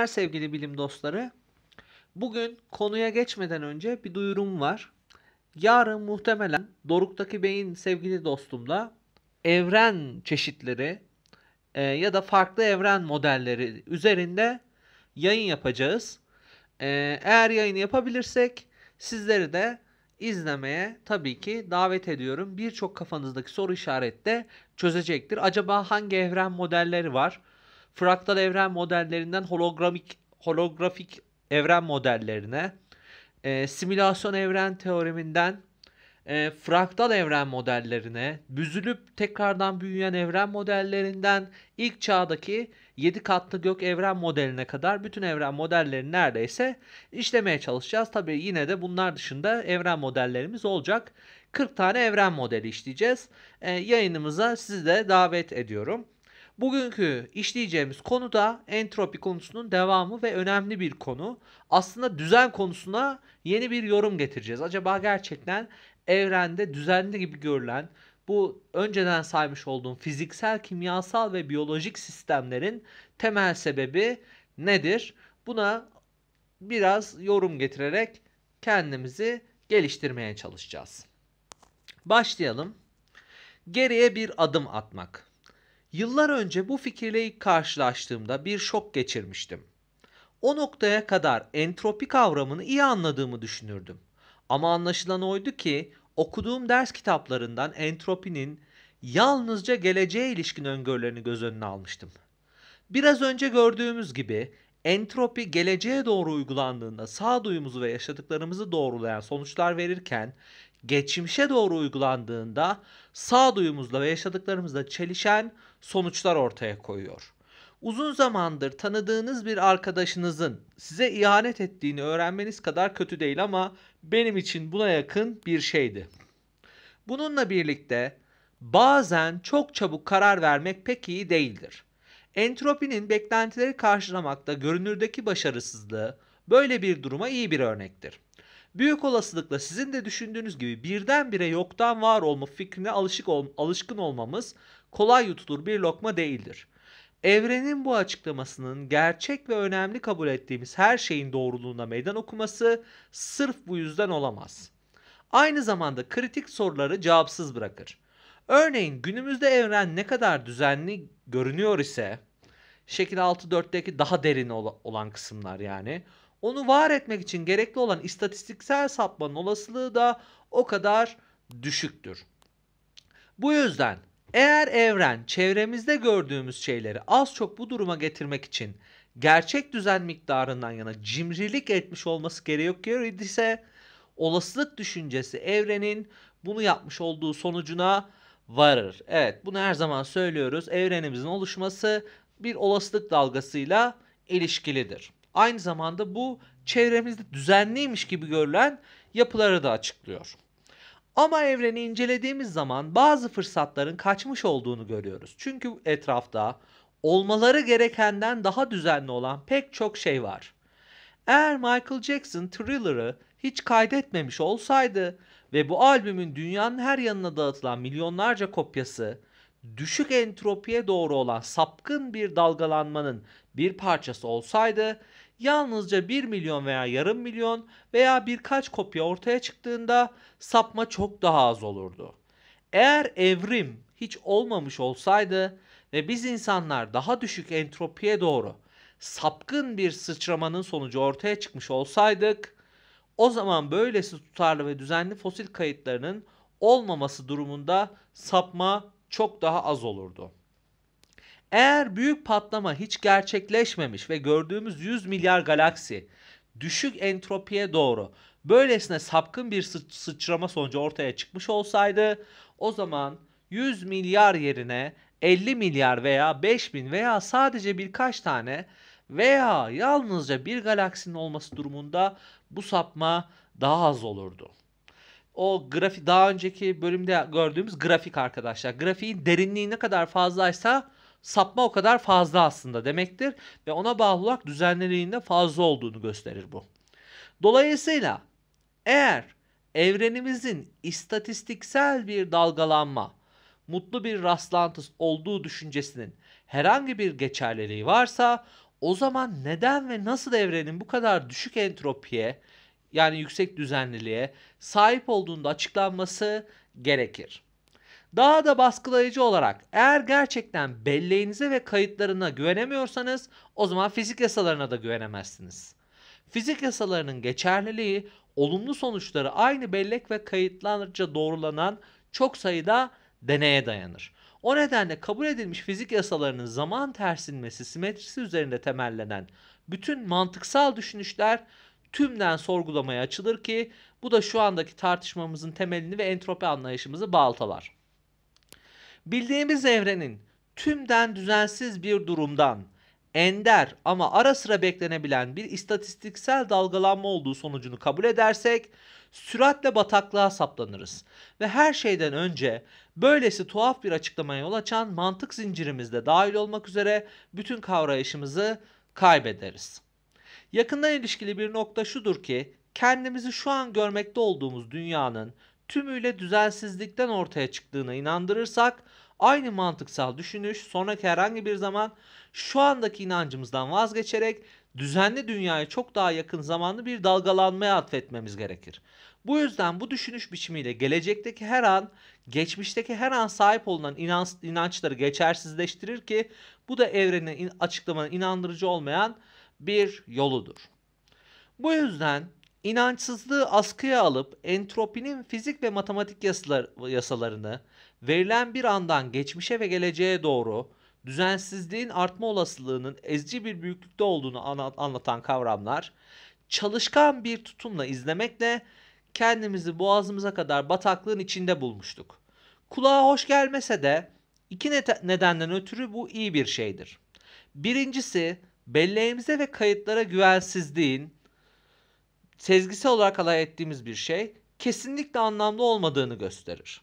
Merhabalar sevgili bilim dostları. Bugün konuya geçmeden önce bir duyurum var. Yarın muhtemelen Doruk'taki Beyin sevgili dostumla evren çeşitleri e, ya da farklı evren modelleri üzerinde yayın yapacağız. E, eğer yayını yapabilirsek sizleri de izlemeye tabii ki davet ediyorum. Birçok kafanızdaki soru işareti de çözecektir. Acaba hangi evren modelleri var? fraktal evren modellerinden hologramik holografik evren modellerine, e, simülasyon evren teoreminden e, fraktal evren modellerine, büzülüp tekrardan büyüyen evren modellerinden ilk çağdaki 7 katlı gök evren modeline kadar bütün evren modellerini neredeyse işlemeye çalışacağız. Tabi yine de bunlar dışında evren modellerimiz olacak. 40 tane evren modeli işleyeceğiz. E, yayınımıza sizi de davet ediyorum. Bugünkü işleyeceğimiz konu da entropi konusunun devamı ve önemli bir konu. Aslında düzen konusuna yeni bir yorum getireceğiz. Acaba gerçekten evrende düzenli gibi görülen bu önceden saymış olduğum fiziksel, kimyasal ve biyolojik sistemlerin temel sebebi nedir? Buna biraz yorum getirerek kendimizi geliştirmeye çalışacağız. Başlayalım. Geriye bir adım atmak. Yıllar önce bu fikirle ilk karşılaştığımda bir şok geçirmiştim. O noktaya kadar entropi kavramını iyi anladığımı düşünürdüm. Ama anlaşılan oydu ki okuduğum ders kitaplarından entropinin yalnızca geleceğe ilişkin öngörülerini göz önüne almıştım. Biraz önce gördüğümüz gibi entropi geleceğe doğru uygulandığında sağduyumuzu ve yaşadıklarımızı doğrulayan sonuçlar verirken geçmişe doğru uygulandığında sağduyumuzla ve yaşadıklarımızla çelişen sonuçlar ortaya koyuyor. Uzun zamandır tanıdığınız bir arkadaşınızın size ihanet ettiğini öğrenmeniz kadar kötü değil ama benim için buna yakın bir şeydi. Bununla birlikte bazen çok çabuk karar vermek pek iyi değildir. Entropinin beklentileri karşılamakta görünürdeki başarısızlığı böyle bir duruma iyi bir örnektir büyük olasılıkla sizin de düşündüğünüz gibi birdenbire yoktan var olma fikrine alışık ol, alışkın olmamız kolay yutulur bir lokma değildir. Evrenin bu açıklamasının gerçek ve önemli kabul ettiğimiz her şeyin doğruluğuna meydan okuması sırf bu yüzden olamaz. Aynı zamanda kritik soruları cevapsız bırakır. Örneğin günümüzde evren ne kadar düzenli görünüyor ise şekil 6.4'teki daha derin olan kısımlar yani onu var etmek için gerekli olan istatistiksel sapmanın olasılığı da o kadar düşüktür. Bu yüzden eğer evren çevremizde gördüğümüz şeyleri az çok bu duruma getirmek için gerçek düzen miktarından yana cimrilik etmiş olması gerekiyor idiyse olasılık düşüncesi evrenin bunu yapmış olduğu sonucuna varır. Evet bunu her zaman söylüyoruz. Evrenimizin oluşması bir olasılık dalgasıyla ilişkilidir aynı zamanda bu çevremizde düzenliymiş gibi görülen yapıları da açıklıyor. Ama evreni incelediğimiz zaman bazı fırsatların kaçmış olduğunu görüyoruz. Çünkü etrafta olmaları gerekenden daha düzenli olan pek çok şey var. Eğer Michael Jackson Thriller'ı hiç kaydetmemiş olsaydı ve bu albümün dünyanın her yanına dağıtılan milyonlarca kopyası düşük entropiye doğru olan sapkın bir dalgalanmanın bir parçası olsaydı yalnızca 1 milyon veya yarım milyon veya birkaç kopya ortaya çıktığında sapma çok daha az olurdu. Eğer evrim hiç olmamış olsaydı ve biz insanlar daha düşük entropiye doğru sapkın bir sıçramanın sonucu ortaya çıkmış olsaydık, o zaman böylesi tutarlı ve düzenli fosil kayıtlarının olmaması durumunda sapma çok daha az olurdu. Eğer büyük patlama hiç gerçekleşmemiş ve gördüğümüz 100 milyar galaksi düşük entropiye doğru böylesine sapkın bir sıçrama sonucu ortaya çıkmış olsaydı o zaman 100 milyar yerine 50 milyar veya 5000 veya sadece birkaç tane veya yalnızca bir galaksinin olması durumunda bu sapma daha az olurdu. O grafi, daha önceki bölümde gördüğümüz grafik arkadaşlar. Grafiğin derinliği ne kadar fazlaysa sapma o kadar fazla aslında demektir ve ona bağlı olarak düzenliliğinde fazla olduğunu gösterir bu. Dolayısıyla eğer evrenimizin istatistiksel bir dalgalanma, mutlu bir rastlantı olduğu düşüncesinin herhangi bir geçerliliği varsa o zaman neden ve nasıl evrenin bu kadar düşük entropiye yani yüksek düzenliliğe sahip olduğunda açıklanması gerekir. Daha da baskılayıcı olarak eğer gerçekten belleğinize ve kayıtlarına güvenemiyorsanız o zaman fizik yasalarına da güvenemezsiniz. Fizik yasalarının geçerliliği olumlu sonuçları aynı bellek ve kayıtlanırca doğrulanan çok sayıda deneye dayanır. O nedenle kabul edilmiş fizik yasalarının zaman tersinmesi, simetrisi üzerinde temellenen bütün mantıksal düşünüşler tümden sorgulamaya açılır ki bu da şu andaki tartışmamızın temelini ve entropi anlayışımızı baltalar. Bildiğimiz evrenin tümden düzensiz bir durumdan ender ama ara sıra beklenebilen bir istatistiksel dalgalanma olduğu sonucunu kabul edersek süratle bataklığa saplanırız. Ve her şeyden önce böylesi tuhaf bir açıklamaya yol açan mantık zincirimizde dahil olmak üzere bütün kavrayışımızı kaybederiz. Yakından ilişkili bir nokta şudur ki kendimizi şu an görmekte olduğumuz dünyanın tümüyle düzensizlikten ortaya çıktığına inandırırsak aynı mantıksal düşünüş sonraki herhangi bir zaman şu andaki inancımızdan vazgeçerek düzenli dünyaya çok daha yakın zamanlı bir dalgalanmaya atfetmemiz gerekir. Bu yüzden bu düşünüş biçimiyle gelecekteki her an, geçmişteki her an sahip olunan inanç, inançları geçersizleştirir ki bu da evrenin açıklamanın inandırıcı olmayan bir yoludur. Bu yüzden İnançsızlığı askıya alıp entropinin fizik ve matematik yasalar, yasalarını verilen bir andan geçmişe ve geleceğe doğru düzensizliğin artma olasılığının ezici bir büyüklükte olduğunu anlatan kavramlar çalışkan bir tutumla izlemekle kendimizi boğazımıza kadar bataklığın içinde bulmuştuk. Kulağa hoş gelmese de iki nedenden ötürü bu iyi bir şeydir. Birincisi belleğimize ve kayıtlara güvensizliğin sezgisel olarak alay ettiğimiz bir şey kesinlikle anlamlı olmadığını gösterir.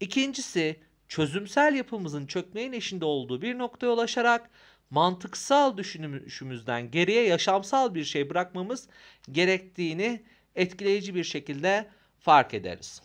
İkincisi, çözümsel yapımızın çökmeyin eşinde olduğu bir noktaya ulaşarak mantıksal düşünüşümüzden geriye yaşamsal bir şey bırakmamız gerektiğini etkileyici bir şekilde fark ederiz.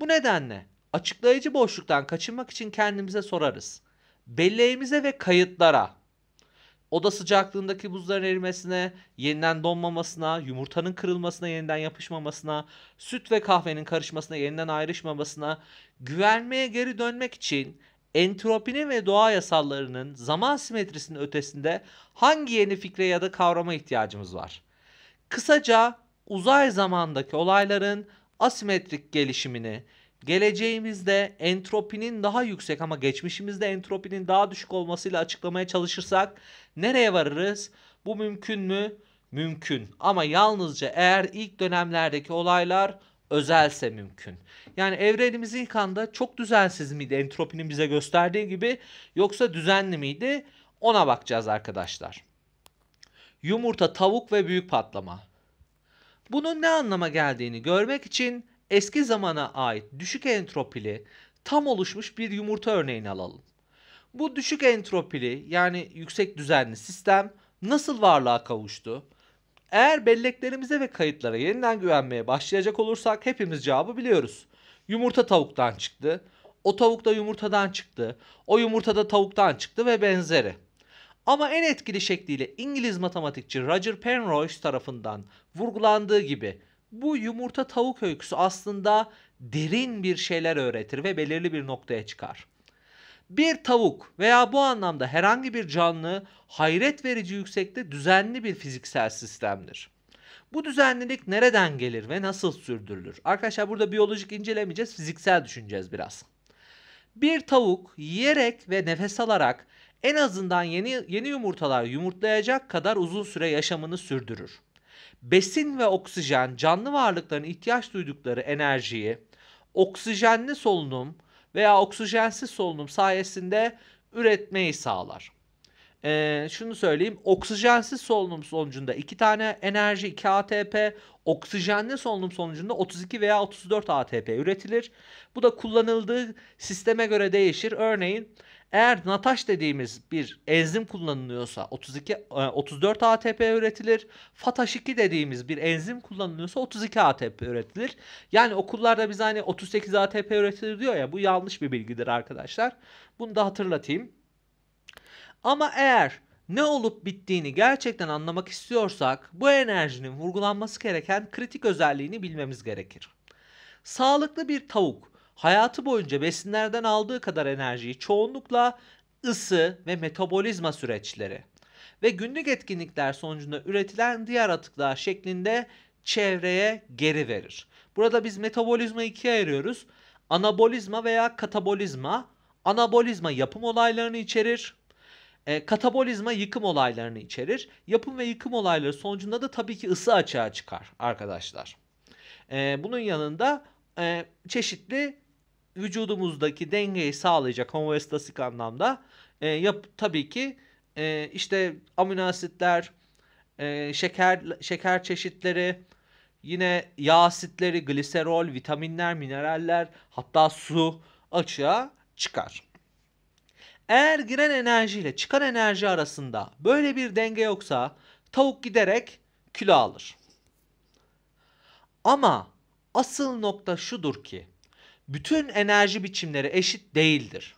Bu nedenle açıklayıcı boşluktan kaçınmak için kendimize sorarız. Belleğimize ve kayıtlara oda sıcaklığındaki buzların erimesine, yeniden donmamasına, yumurtanın kırılmasına, yeniden yapışmamasına, süt ve kahvenin karışmasına, yeniden ayrışmamasına, güvenmeye geri dönmek için entropinin ve doğa yasallarının zaman simetrisinin ötesinde hangi yeni fikre ya da kavrama ihtiyacımız var? Kısaca uzay zamandaki olayların asimetrik gelişimini, geleceğimizde entropinin daha yüksek ama geçmişimizde entropinin daha düşük olmasıyla açıklamaya çalışırsak nereye varırız? Bu mümkün mü? Mümkün. Ama yalnızca eğer ilk dönemlerdeki olaylar özelse mümkün. Yani evrenimiz ilk anda çok düzensiz miydi entropinin bize gösterdiği gibi yoksa düzenli miydi? Ona bakacağız arkadaşlar. Yumurta, tavuk ve büyük patlama. Bunun ne anlama geldiğini görmek için eski zamana ait düşük entropili tam oluşmuş bir yumurta örneğini alalım. Bu düşük entropili yani yüksek düzenli sistem nasıl varlığa kavuştu? Eğer belleklerimize ve kayıtlara yeniden güvenmeye başlayacak olursak hepimiz cevabı biliyoruz. Yumurta tavuktan çıktı, o tavuk da yumurtadan çıktı, o yumurta da tavuktan çıktı ve benzeri. Ama en etkili şekliyle İngiliz matematikçi Roger Penrose tarafından vurgulandığı gibi bu yumurta tavuk öyküsü aslında derin bir şeyler öğretir ve belirli bir noktaya çıkar. Bir tavuk veya bu anlamda herhangi bir canlı hayret verici yüksekte düzenli bir fiziksel sistemdir. Bu düzenlilik nereden gelir ve nasıl sürdürülür? Arkadaşlar burada biyolojik incelemeyeceğiz, fiziksel düşüneceğiz biraz. Bir tavuk yiyerek ve nefes alarak en azından yeni yeni yumurtalar yumurtlayacak kadar uzun süre yaşamını sürdürür besin ve oksijen canlı varlıkların ihtiyaç duydukları enerjiyi oksijenli solunum veya oksijensiz solunum sayesinde üretmeyi sağlar e, şunu söyleyeyim. Oksijensiz solunum sonucunda 2 tane enerji 2 ATP, oksijenli solunum sonucunda 32 veya 34 ATP üretilir. Bu da kullanıldığı sisteme göre değişir. Örneğin eğer nataş dediğimiz bir enzim kullanılıyorsa 32 34 ATP üretilir. Fataş2 dediğimiz bir enzim kullanılıyorsa 32 ATP üretilir. Yani okullarda biz hani 38 ATP üretilir diyor ya bu yanlış bir bilgidir arkadaşlar. Bunu da hatırlatayım. Ama eğer ne olup bittiğini gerçekten anlamak istiyorsak bu enerjinin vurgulanması gereken kritik özelliğini bilmemiz gerekir. Sağlıklı bir tavuk hayatı boyunca besinlerden aldığı kadar enerjiyi çoğunlukla ısı ve metabolizma süreçleri ve günlük etkinlikler sonucunda üretilen diğer atıklar şeklinde çevreye geri verir. Burada biz metabolizma ikiye ayırıyoruz. Anabolizma veya katabolizma. Anabolizma yapım olaylarını içerir e, katabolizma yıkım olaylarını içerir. Yapım ve yıkım olayları sonucunda da tabii ki ısı açığa çıkar arkadaşlar. E, bunun yanında e, çeşitli vücudumuzdaki dengeyi sağlayacak homeostasik anlamda e, yap, tabii ki e, işte amino asitler, e, şeker şeker çeşitleri, yine yağ asitleri, gliserol, vitaminler, mineraller hatta su açığa çıkar. Eğer giren enerji ile çıkan enerji arasında böyle bir denge yoksa tavuk giderek kilo alır. Ama asıl nokta şudur ki bütün enerji biçimleri eşit değildir.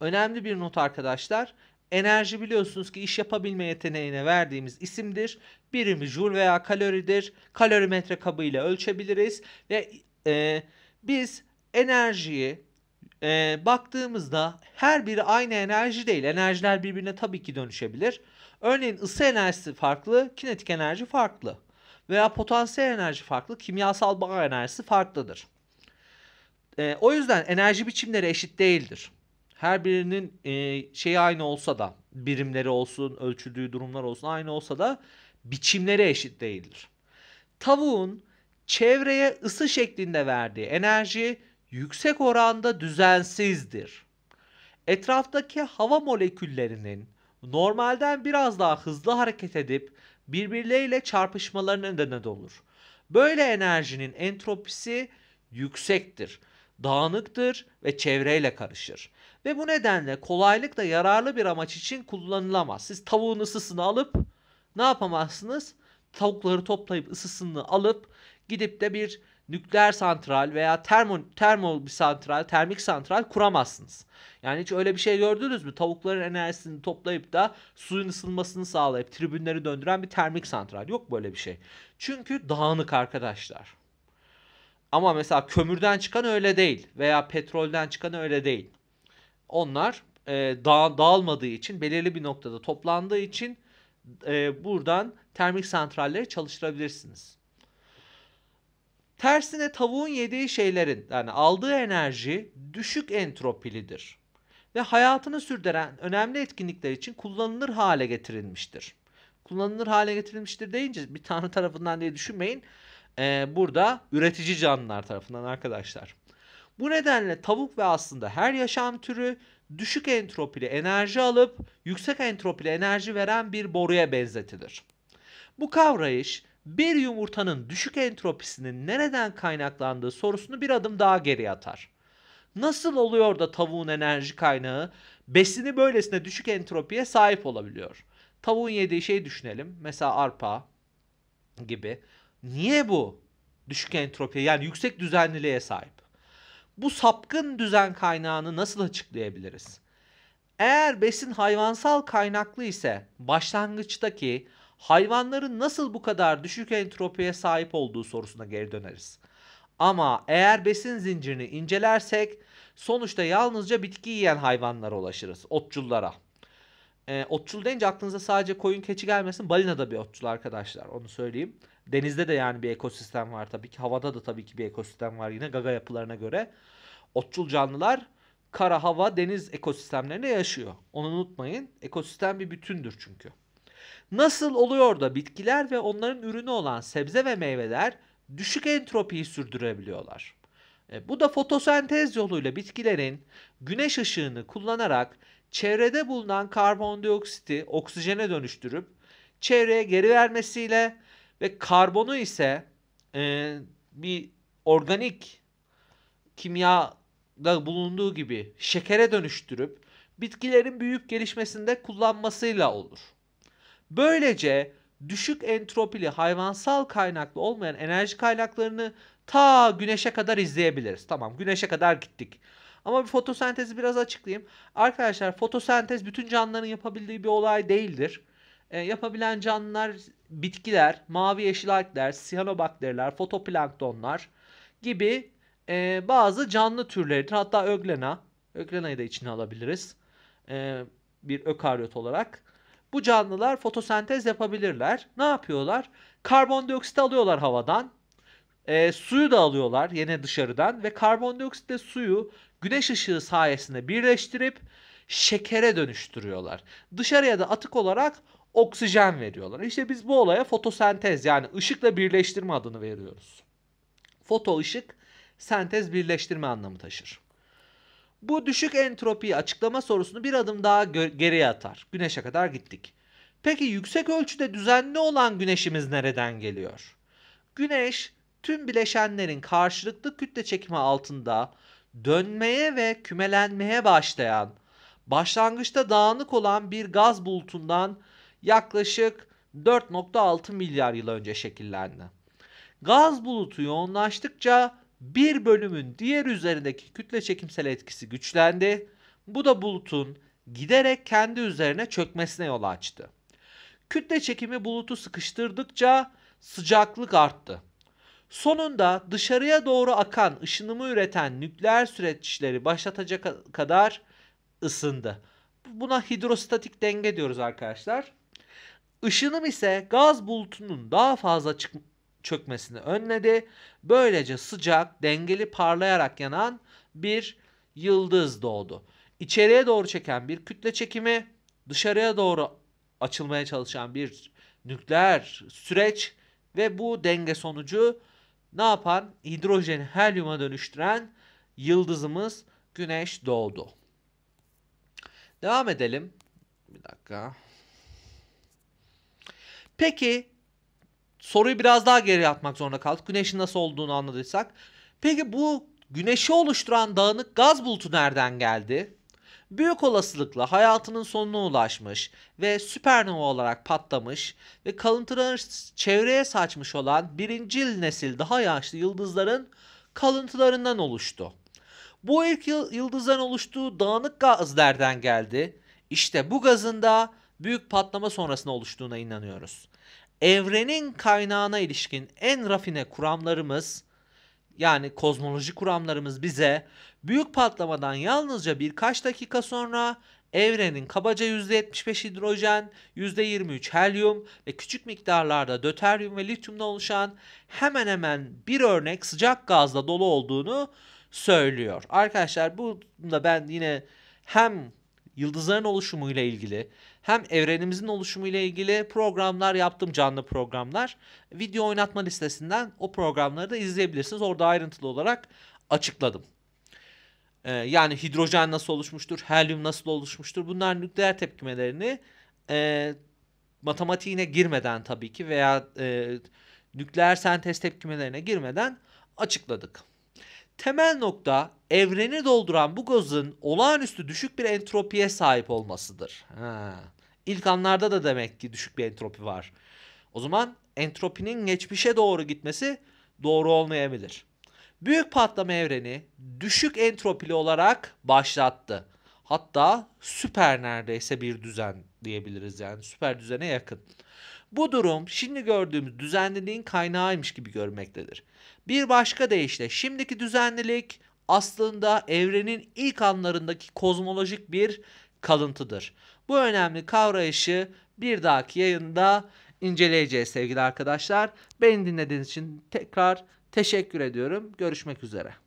Önemli bir not arkadaşlar. Enerji biliyorsunuz ki iş yapabilme yeteneğine verdiğimiz isimdir. Birimi joule veya kaloridir. Kalorimetre kabı ile ölçebiliriz ve e, biz enerjiyi e, baktığımızda her biri aynı enerji değil. Enerjiler birbirine tabii ki dönüşebilir. Örneğin ısı enerjisi farklı, kinetik enerji farklı. Veya potansiyel enerji farklı, kimyasal bağ enerjisi farklıdır. E, o yüzden enerji biçimleri eşit değildir. Her birinin e, şeyi aynı olsa da, birimleri olsun, ölçüldüğü durumlar olsun aynı olsa da biçimleri eşit değildir. Tavuğun çevreye ısı şeklinde verdiği enerji yüksek oranda düzensizdir. Etraftaki hava moleküllerinin normalden biraz daha hızlı hareket edip birbirleriyle çarpışmalarına neden olur. Böyle enerjinin entropisi yüksektir, dağınıktır ve çevreyle karışır. Ve bu nedenle kolaylıkla yararlı bir amaç için kullanılamaz. Siz tavuğun ısısını alıp ne yapamazsınız? Tavukları toplayıp ısısını alıp gidip de bir nükleer santral veya termo, termo bir santral, termik santral kuramazsınız. Yani hiç öyle bir şey gördünüz mü? Tavukların enerjisini toplayıp da suyun ısınmasını sağlayıp tribünleri döndüren bir termik santral. Yok böyle bir şey. Çünkü dağınık arkadaşlar. Ama mesela kömürden çıkan öyle değil veya petrolden çıkan öyle değil. Onlar e, dağ, dağılmadığı için belirli bir noktada toplandığı için e, buradan termik santralleri çalıştırabilirsiniz. Tersine tavuğun yediği şeylerin yani aldığı enerji düşük entropilidir ve hayatını sürdüren önemli etkinlikler için kullanılır hale getirilmiştir. Kullanılır hale getirilmiştir deyince bir tanrı tarafından diye düşünmeyin. Ee, burada üretici canlılar tarafından arkadaşlar. Bu nedenle tavuk ve aslında her yaşam türü düşük entropili enerji alıp yüksek entropili enerji veren bir boruya benzetilir. Bu kavrayış bir yumurtanın düşük entropisinin nereden kaynaklandığı sorusunu bir adım daha geri atar. Nasıl oluyor da tavuğun enerji kaynağı besini böylesine düşük entropiye sahip olabiliyor? Tavuğun yediği şey düşünelim. Mesela arpa gibi. Niye bu düşük entropiye yani yüksek düzenliliğe sahip? Bu sapkın düzen kaynağını nasıl açıklayabiliriz? Eğer besin hayvansal kaynaklı ise başlangıçtaki hayvanların nasıl bu kadar düşük entropiye sahip olduğu sorusuna geri döneriz. Ama eğer besin zincirini incelersek sonuçta yalnızca bitki yiyen hayvanlara ulaşırız. Otçullara. E, otçul deyince aklınıza sadece koyun keçi gelmesin. Balina da bir otçul arkadaşlar onu söyleyeyim. Denizde de yani bir ekosistem var tabii ki. Havada da tabii ki bir ekosistem var yine gaga yapılarına göre. Otçul canlılar kara, hava, deniz ekosistemlerinde yaşıyor. Onu unutmayın. Ekosistem bir bütündür çünkü. Nasıl oluyor da bitkiler ve onların ürünü olan sebze ve meyveler düşük entropiyi sürdürebiliyorlar? E, bu da fotosentez yoluyla bitkilerin güneş ışığını kullanarak çevrede bulunan karbondioksiti oksijene dönüştürüp çevreye geri vermesiyle ve karbonu ise e, bir organik kimyada bulunduğu gibi şekere dönüştürüp bitkilerin büyük gelişmesinde kullanmasıyla olur. Böylece düşük entropili hayvansal kaynaklı olmayan enerji kaynaklarını ta güneşe kadar izleyebiliriz. Tamam güneşe kadar gittik. Ama bir fotosentezi biraz açıklayayım. Arkadaşlar fotosentez bütün canlıların yapabildiği bir olay değildir. E, yapabilen canlılar bitkiler, mavi yeşil algler, siyanobakteriler, fotoplanktonlar gibi e, bazı canlı türleridir. Hatta öglena, öglenayı da içine alabiliriz. E, bir ökaryot olarak. Bu canlılar fotosentez yapabilirler. Ne yapıyorlar? Karbondioksit alıyorlar havadan. E, suyu da alıyorlar yine dışarıdan ve karbondioksitle suyu güneş ışığı sayesinde birleştirip şekere dönüştürüyorlar. Dışarıya da atık olarak oksijen veriyorlar. İşte biz bu olaya fotosentez yani ışıkla birleştirme adını veriyoruz. Foto ışık, sentez birleştirme anlamı taşır. Bu düşük entropiyi açıklama sorusunu bir adım daha geriye atar. Güneşe kadar gittik. Peki yüksek ölçüde düzenli olan güneşimiz nereden geliyor? Güneş tüm bileşenlerin karşılıklı kütle çekimi altında dönmeye ve kümelenmeye başlayan, başlangıçta dağınık olan bir gaz bulutundan yaklaşık 4.6 milyar yıl önce şekillendi. Gaz bulutu yoğunlaştıkça bir bölümün diğer üzerindeki kütle çekimsel etkisi güçlendi. Bu da bulutun giderek kendi üzerine çökmesine yol açtı. Kütle çekimi bulutu sıkıştırdıkça sıcaklık arttı. Sonunda dışarıya doğru akan ışınımı üreten nükleer süreçleri başlatacak kadar ısındı. Buna hidrostatik denge diyoruz arkadaşlar. Işınım ise gaz bulutunun daha fazla çık çökmesini önledi. Böylece sıcak, dengeli parlayarak yanan bir yıldız doğdu. İçeriye doğru çeken bir kütle çekimi, dışarıya doğru açılmaya çalışan bir nükleer süreç ve bu denge sonucu ne yapan? Hidrojeni helyuma dönüştüren yıldızımız Güneş doğdu. Devam edelim. Bir dakika. Peki soruyu biraz daha geri atmak zorunda kaldık. Güneşin nasıl olduğunu anladıysak. Peki bu güneşi oluşturan dağınık gaz bulutu nereden geldi? Büyük olasılıkla hayatının sonuna ulaşmış ve süpernova olarak patlamış ve kalıntılarını çevreye saçmış olan birincil nesil daha yaşlı yıldızların kalıntılarından oluştu. Bu ilk yıldızdan oluştuğu dağınık gaz nereden geldi? İşte bu gazın da büyük patlama sonrasında oluştuğuna inanıyoruz evrenin kaynağına ilişkin en rafine kuramlarımız yani kozmoloji kuramlarımız bize büyük patlamadan yalnızca birkaç dakika sonra evrenin kabaca %75 hidrojen, %23 helyum ve küçük miktarlarda döteryum ve lityumla oluşan hemen hemen bir örnek sıcak gazla dolu olduğunu söylüyor. Arkadaşlar bunu da ben yine hem yıldızların oluşumuyla ilgili hem evrenimizin oluşumuyla ilgili programlar yaptım canlı programlar. Video oynatma listesinden o programları da izleyebilirsiniz. Orada ayrıntılı olarak açıkladım. Ee, yani hidrojen nasıl oluşmuştur, helyum nasıl oluşmuştur bunlar nükleer tepkimelerini e, matematiğine girmeden tabii ki veya e, nükleer sentez tepkimelerine girmeden açıkladık. Temel nokta evreni dolduran bu gazın olağanüstü düşük bir entropiye sahip olmasıdır. Ha. İlk anlarda da demek ki düşük bir entropi var. O zaman entropinin geçmişe doğru gitmesi doğru olmayabilir. Büyük patlama evreni düşük entropili olarak başlattı. Hatta süper neredeyse bir düzen diyebiliriz yani süper düzene yakın. Bu durum şimdi gördüğümüz düzenliliğin kaynağıymış gibi görmektedir. Bir başka deyişle şimdiki düzenlilik aslında evrenin ilk anlarındaki kozmolojik bir kalıntıdır. Bu önemli kavrayışı bir dahaki yayında inceleyeceğiz sevgili arkadaşlar. Beni dinlediğiniz için tekrar teşekkür ediyorum. Görüşmek üzere.